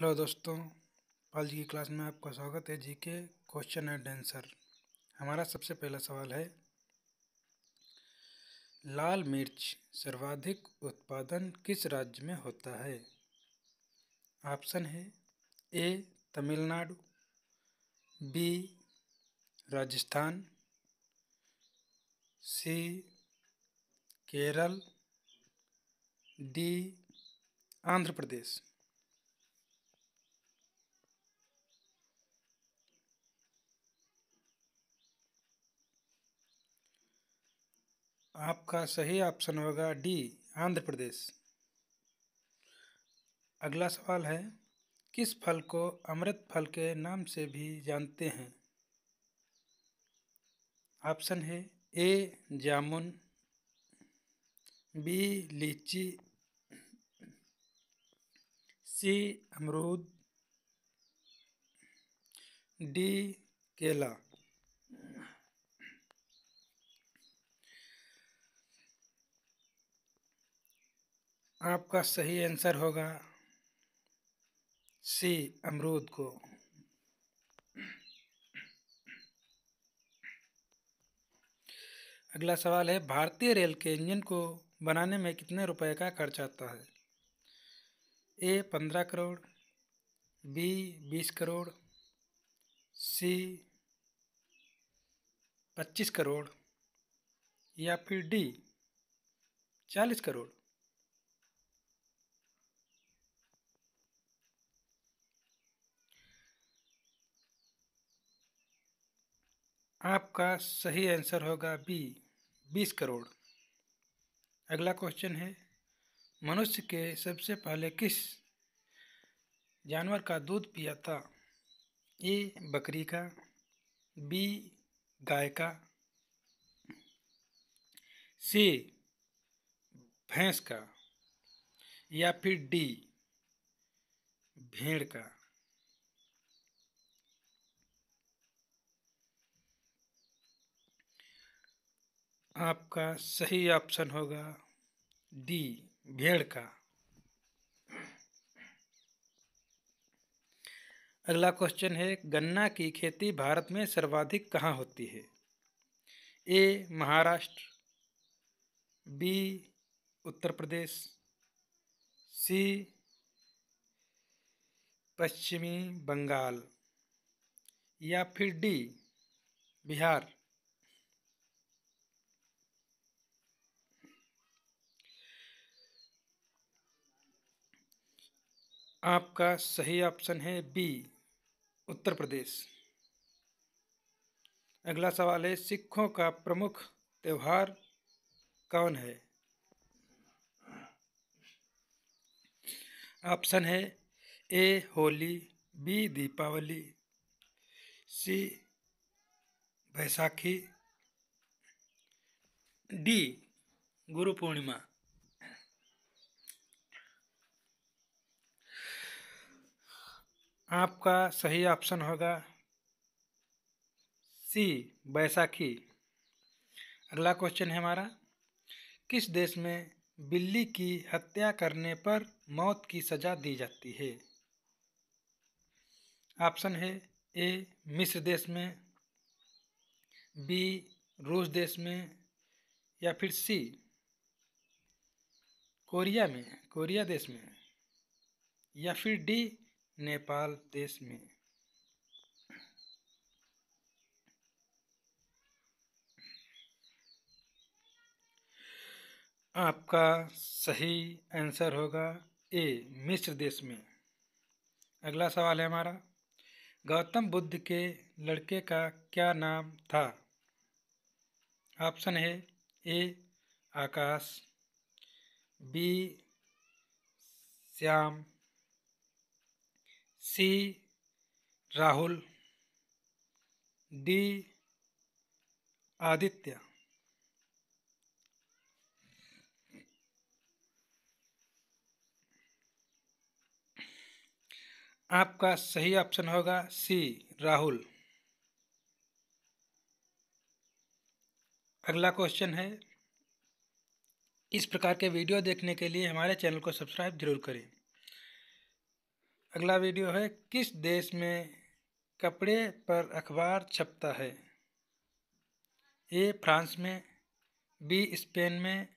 hello दोस्तों आज की क्लास में आपका स्वागत है जी के क्वेश्चन एंड आंसर हमारा सबसे पहला सवाल है लाल मिर्च सर्वाधिक उत्पादन किस राज्य में होता है ऑप्शन है A Tamil Nadu B Rajasthan C Kerala D Andhra Pradesh आपका सही ऑप्शन होगा डी आंध्र प्रदेश अगला सवाल है किस फल को अमृत फल के नाम से भी जानते हैं ऑप्शन है ए जामुन बी लीची सी अमरूद डी केला आपका सही आंसर होगा सी अमरूद को अगला सवाल है भारतीय रेल के इंजन को बनाने में कितने रुपए का खर्च आता है ए पंद्रह करोड़ बी बीस करोड़ सी पच्चीस करोड़ या फिर डी चालीस करोड़ आपका सही आंसर होगा बी बीस करोड़ अगला क्वेश्चन है मनुष्य के सबसे पहले किस जानवर का दूध पिया था ए बकरी का बी गाय का सी भैंस का या फिर डी भेड़ का आपका सही ऑप्शन होगा डी भेड़ का अगला क्वेश्चन है गन्ना की खेती भारत में सर्वाधिक कहाँ होती है ए महाराष्ट्र बी उत्तर प्रदेश सी पश्चिमी बंगाल या फिर डी बिहार आपका सही ऑप्शन है बी उत्तर प्रदेश अगला सवाल है सिखों का प्रमुख त्यौहार कौन है ऑप्शन है A Holi B Deepavali C Baisakhi D Guru Purnima आपका सही ऑप्शन होगा सी बैसाखी अगला क्वेश्चन है हमारा किस देश में बिल्ली की हत्या करने पर मौत की सजा दी जाती है ऑप्शन है ए मिस्र देश में बी रूस देश में या फिर सी कोरिया में कोरिया देश में या फिर डी नेपाल देश में आपका सही आंसर होगा ए मिस्र देश में अगला सवाल है हमारा गौतम बुद्ध के लड़के का क्या नाम था ऑप्शन है A Akash B Shyam C Rahul D Aditya आपका सही ऑप्शन होगा सी राहुल अगला क्वेश्चन है इस प्रकार के वीडियो देखने के लिए हमारे चैनल को सब्सक्राइब जरूर करें अगला वीडियो है किस देश में कपड़े पर अखबार छपता है ए फ्रांस में बी स्पेन में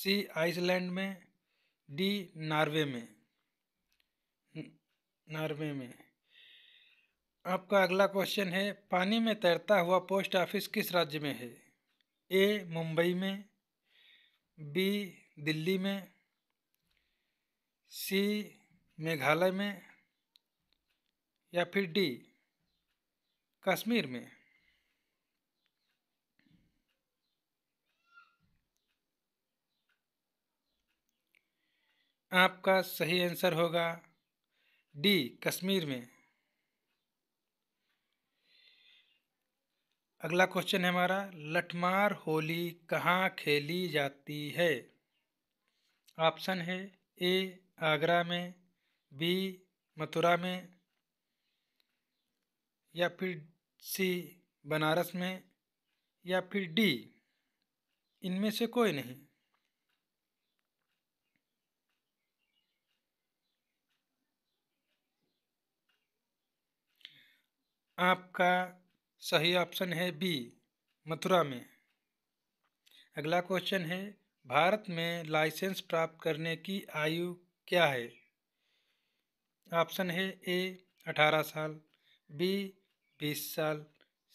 सी आइसलैंड में डी नॉर्वे में नॉर्वे में आपका अगला क्वेश्चन है पानी में तैरता हुआ पोस्ट ऑफिस किस राज्य में है ए मुंबई में बी दिल्ली में सी मेघालय में या फिर डी कश्मीर में आपका सही आंसर होगा डी कश्मीर में अगला क्वेश्चन है हमारा लठमार होली कहाँ खेली जाती है ऑप्शन है ए आगरा में बी मथुरा में या फिर सी बनारस में या फिर डी इनमें से कोई नहीं आपका सही ऑप्शन है बी मथुरा में अगला क्वेश्चन है भारत में लाइसेंस प्राप्त करने की आयु क्या है ऑप्शन है ए अठारह साल बी बीस साल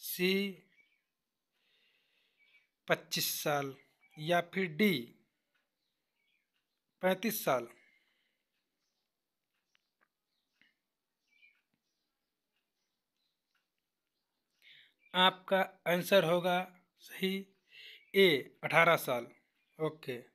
सी पच्चीस साल या फिर डी पैंतीस साल आपका आंसर होगा सही ए अठारह साल ओके